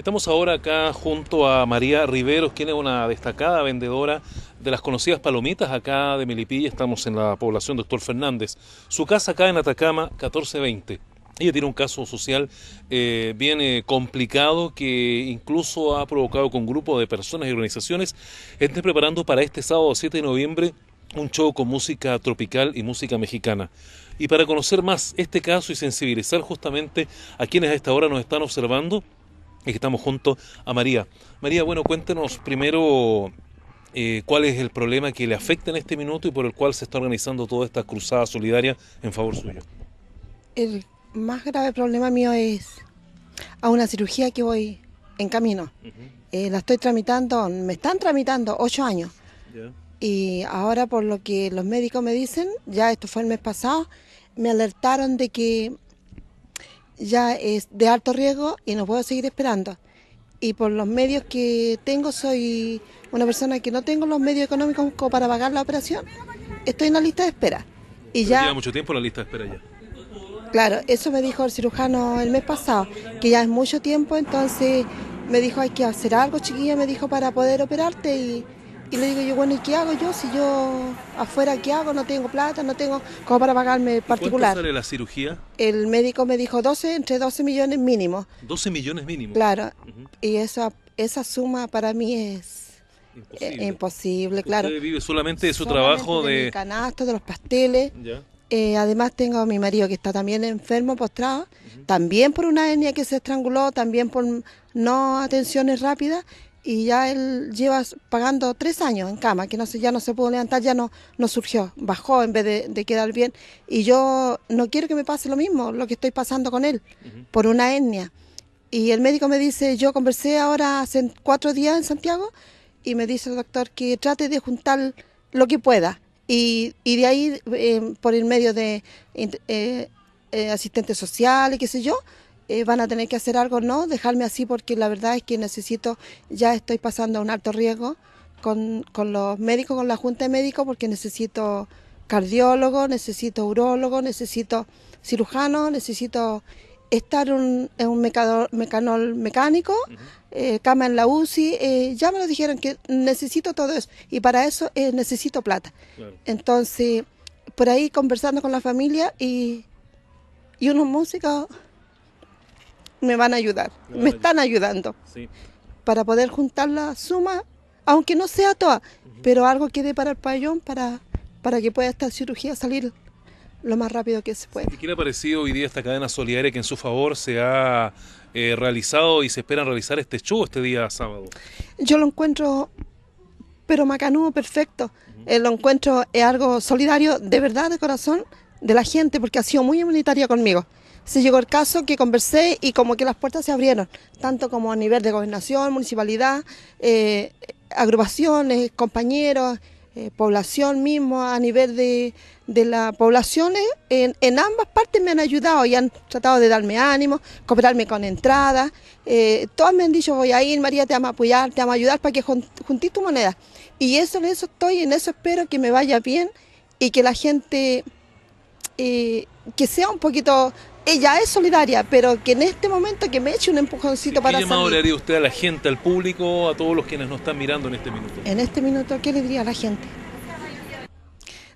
Estamos ahora acá junto a María Riveros, quien es una destacada vendedora de las conocidas palomitas acá de Melipilla. Estamos en la población Doctor Fernández. Su casa acá en Atacama, 1420. Ella tiene un caso social eh, bien eh, complicado que incluso ha provocado que un grupo de personas y organizaciones. Estén preparando para este sábado 7 de noviembre un show con música tropical y música mexicana. Y para conocer más este caso y sensibilizar justamente a quienes a esta hora nos están observando, y que estamos junto a María. María, bueno, cuéntenos primero eh, cuál es el problema que le afecta en este minuto y por el cual se está organizando toda esta cruzada solidaria en favor suyo. El más grave problema mío es a una cirugía que voy en camino. Eh, la estoy tramitando, me están tramitando ocho años. Y ahora por lo que los médicos me dicen, ya esto fue el mes pasado, me alertaron de que ya es de alto riesgo y no puedo seguir esperando. Y por los medios que tengo, soy una persona que no tengo los medios económicos como para pagar la operación. Estoy en la lista de espera. Y ya... Lleva mucho tiempo en la lista de espera ya. Claro, eso me dijo el cirujano el mes pasado, que ya es mucho tiempo, entonces me dijo hay que hacer algo, chiquilla, me dijo para poder operarte y y le digo yo, bueno, ¿y qué hago yo si yo afuera qué hago? No tengo plata, no tengo como para pagarme particular. ¿Cuánto sale la cirugía? El médico me dijo 12, entre 12 millones mínimo. 12 millones mínimo. Claro. Y esa, esa suma para mí es imposible, eh, claro. Usted vive solamente de su trabajo de... de... canastos, de los pasteles. Eh, además tengo a mi marido que está también enfermo, postrado, también por una hernia que se estranguló, también por no atenciones rápidas y ya él lleva pagando tres años en cama, que no sé ya no se pudo levantar, ya no, no surgió, bajó en vez de, quedar bien. Y yo no quiero que me pase lo mismo, lo que estoy pasando con él, por una etnia. Y el médico me dice, yo conversé ahora hace cuatro días en Santiago y me dice el doctor que trate de juntar lo que pueda. Y, y de ahí, eh, por el medio de eh, eh, asistentes sociales, qué sé yo, eh, van a tener que hacer algo, no dejarme así porque la verdad es que necesito, ya estoy pasando un alto riesgo con, los médicos, con la Junta de Médicos, porque necesito cardiólogo, necesito urólogo, necesito cirujano, necesito estar en un mecanol mecánico, eh, cama en la UCI, eh, ya me lo dijeron que necesito todo eso y para eso necesito plata. Entonces, por ahí conversando con la familia y, y unos músicos me van a ayudar, me, están ayudando. Para poder juntar la suma, aunque no sea toda, pero algo quede para el pabellón para, para que pueda esta cirugía salir lo más rápido que se pueda. ¿Y qué le ha parecido hoy día esta cadena solidaria que en su favor se ha eh, realizado y se espera realizar este show este día sábado? Yo lo encuentro, pero macanudo, perfecto. Eh, lo encuentro es algo solidario, de verdad, de corazón, de la gente, porque ha sido muy humanitaria conmigo se llegó el caso que conversé y como que las puertas se abrieron, tanto como a nivel de gobernación, municipalidad, eh, agrupaciones, compañeros, eh, población mismo, a nivel de, de las poblaciones, en, ambas partes me han ayudado y han tratado de darme ánimo, cooperarme con entradas. Eh, todas me han dicho, voy a ir, María, te vamos a apoyar, te vamos a ayudar para que juntes tu moneda. Y eso, en eso estoy, en eso espero que me vaya bien y que la gente, que sea un poquito ella es solidaria, pero que en este momento que me eche un empujoncito para para ¿Qué llamado le haría usted a la gente, al público, a todos los quienes nos están mirando en este minuto? En este minuto, ¿qué le diría a la gente?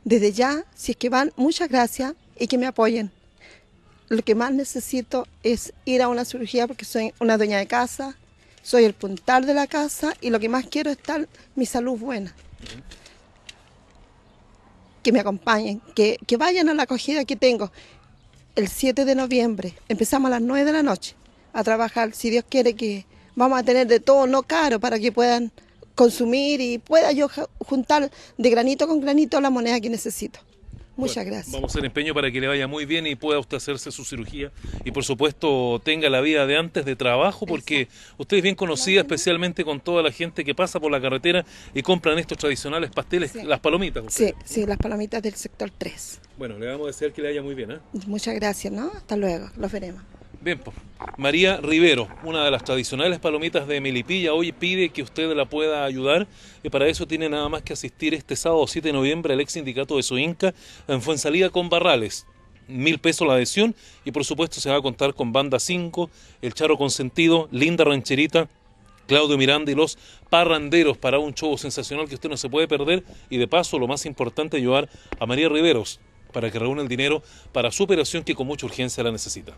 Desde ya, si es que van, muchas gracias y que me apoyen. Lo que más necesito es ir a una cirugía porque soy una dueña de casa, soy el puntal de la casa y lo que más quiero es estar mi salud buena. que me acompañen, que, que, vayan a la acogida que tengo, el 7 de noviembre. Empezamos a las 9 de la noche a trabajar. Si Dios quiere que vamos a tener de todo, no caro, para que puedan consumir y pueda yo juntar de granito con granito la moneda que necesito. Muchas gracias. Vamos a hacer empeño para que le vaya muy bien y pueda usted hacerse su cirugía y por supuesto tenga la vida de antes de trabajo porque usted es bien conocida especialmente con toda la gente que pasa por la carretera y compran estos tradicionales pasteles, las palomitas. Sí, sí, las palomitas del sector 3. Bueno, le vamos a desear que le vaya muy bien. ¿eh? Muchas gracias, ¿no? Hasta luego, los veremos. Bien, pues. María Rivero, una de las tradicionales palomitas de Melipilla, hoy pide que usted la pueda ayudar y para eso tiene nada más que asistir este sábado 7 de noviembre al ex sindicato de Soinca en Fuensalida con Barrales. Mil pesos la adhesión y por supuesto se va a contar con Banda 5, El Charo Consentido, Linda Rancherita, Claudio Miranda y los Parranderos para un show sensacional que usted no se puede perder y de paso lo más importante ayudar a María Riveros para que reúna el dinero para su operación que con mucha urgencia la necesita.